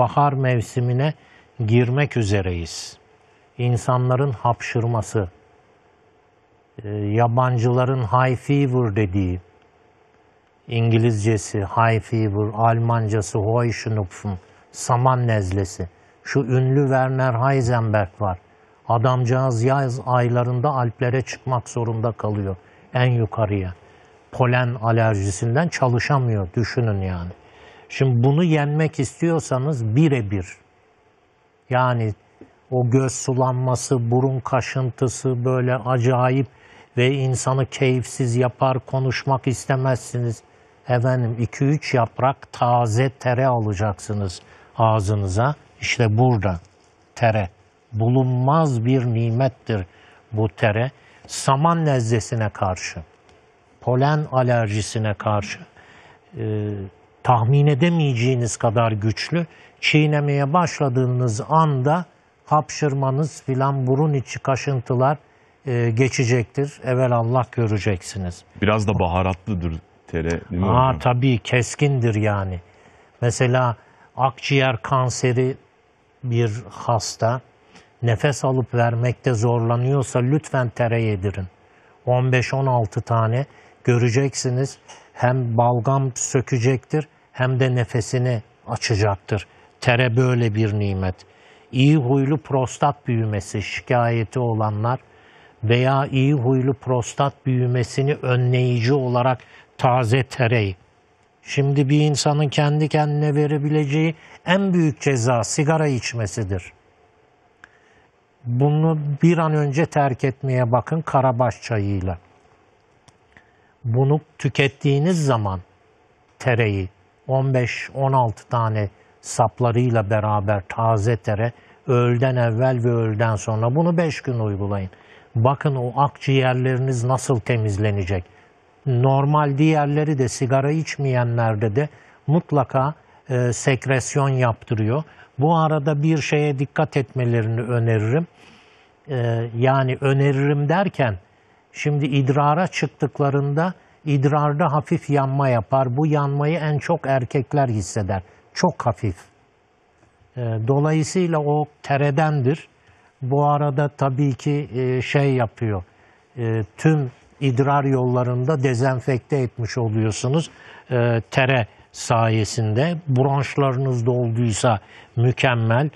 bahar mevsimine girmek üzereyiz. İnsanların hapşırması, e, yabancıların high fever dediği, İngilizcesi high fever, Almancası Heuschnupfen, saman nezlesi. Şu ünlü Werner Heisenberg var. Adamcağız yaz aylarında Alplere çıkmak zorunda kalıyor en yukarıya. Polen alerjisinden çalışamıyor düşünün yani. Şimdi bunu yenmek istiyorsanız birebir yani o göz sulanması, burun kaşıntısı böyle acayip ve insanı keyifsiz yapar, konuşmak istemezsiniz. Efendim 2-3 yaprak taze tere alacaksınız ağzınıza. İşte burada tere. Bulunmaz bir nimettir bu tere. Saman lezzesine karşı, polen alerjisine karşı, e, tahmin edemeyeceğiniz kadar güçlü. Çiğnemeye başladığınız anda hapşırmanız filan burun içi kaşıntılar e, geçecektir. Evvel Allah göreceksiniz. Biraz da baharatlıdır tere değil mi? Aa, hocam? tabii keskindir yani. Mesela akciğer kanseri bir hasta nefes alıp vermekte zorlanıyorsa lütfen tere yedirin. 15-16 tane göreceksiniz hem balgam sökecektir hem de nefesini açacaktır. Tere böyle bir nimet. İyi huylu prostat büyümesi şikayeti olanlar veya iyi huylu prostat büyümesini önleyici olarak taze tereyi. Şimdi bir insanın kendi kendine verebileceği en büyük ceza sigara içmesidir. Bunu bir an önce terk etmeye bakın karabaş çayıyla. Bunu tükettiğiniz zaman tereyi 15-16 tane saplarıyla beraber taze tere öğleden evvel ve öğleden sonra bunu 5 gün uygulayın. Bakın o akciğerleriniz nasıl temizlenecek. Normal diğerleri de sigara içmeyenlerde de mutlaka e, sekresyon yaptırıyor. Bu arada bir şeye dikkat etmelerini öneririm. E, yani öneririm derken Şimdi idrara çıktıklarında idrarda hafif yanma yapar. Bu yanmayı en çok erkekler hisseder. Çok hafif. Ee, dolayısıyla o teredendir. Bu arada tabii ki e, şey yapıyor. E, tüm idrar yollarında dezenfekte etmiş oluyorsunuz e, tere sayesinde. Bronşlarınız dolduysa mükemmel.